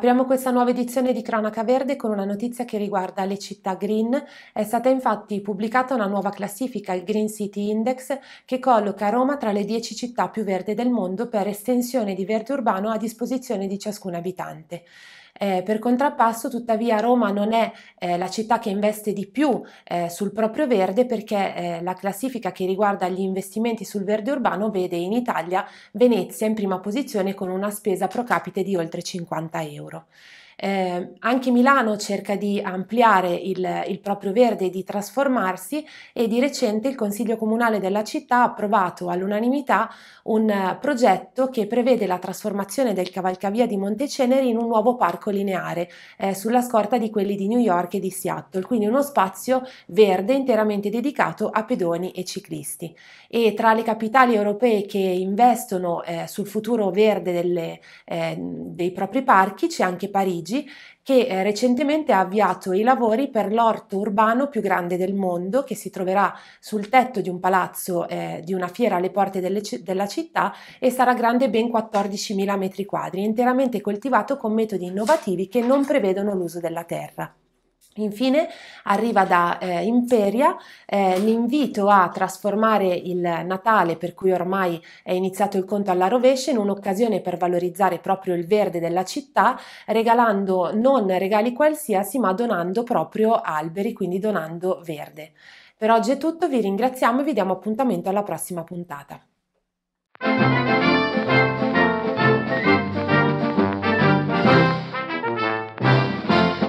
Apriamo questa nuova edizione di Cronaca Verde con una notizia che riguarda le città green. È stata infatti pubblicata una nuova classifica, il Green City Index, che colloca Roma tra le 10 città più verde del mondo per estensione di verde urbano a disposizione di ciascun abitante. Eh, per contrappasso, tuttavia, Roma non è eh, la città che investe di più eh, sul proprio verde perché eh, la classifica che riguarda gli investimenti sul verde urbano vede in Italia Venezia in prima posizione con una spesa pro capite di oltre 50 euro. Eh, anche Milano cerca di ampliare il, il proprio verde e di trasformarsi e di recente il Consiglio Comunale della città ha approvato all'unanimità un eh, progetto che prevede la trasformazione del cavalcavia di Monteceneri in un nuovo parco lineare eh, sulla scorta di quelli di New York e di Seattle, quindi uno spazio verde interamente dedicato a pedoni e ciclisti. E tra le capitali europee che investono eh, sul futuro verde delle, eh, dei propri parchi c'è anche Parigi Parigi, che eh, recentemente ha avviato i lavori per l'orto urbano più grande del mondo, che si troverà sul tetto di un palazzo eh, di una fiera alle porte delle, della città e sarà grande ben 14.000 metri quadri, interamente coltivato con metodi innovativi che non prevedono l'uso della terra. Infine arriva da eh, Imperia eh, l'invito a trasformare il Natale, per cui ormai è iniziato il conto alla rovescia, in un'occasione per valorizzare proprio il verde della città, regalando non regali qualsiasi, ma donando proprio alberi, quindi donando verde. Per oggi è tutto, vi ringraziamo e vi diamo appuntamento alla prossima puntata.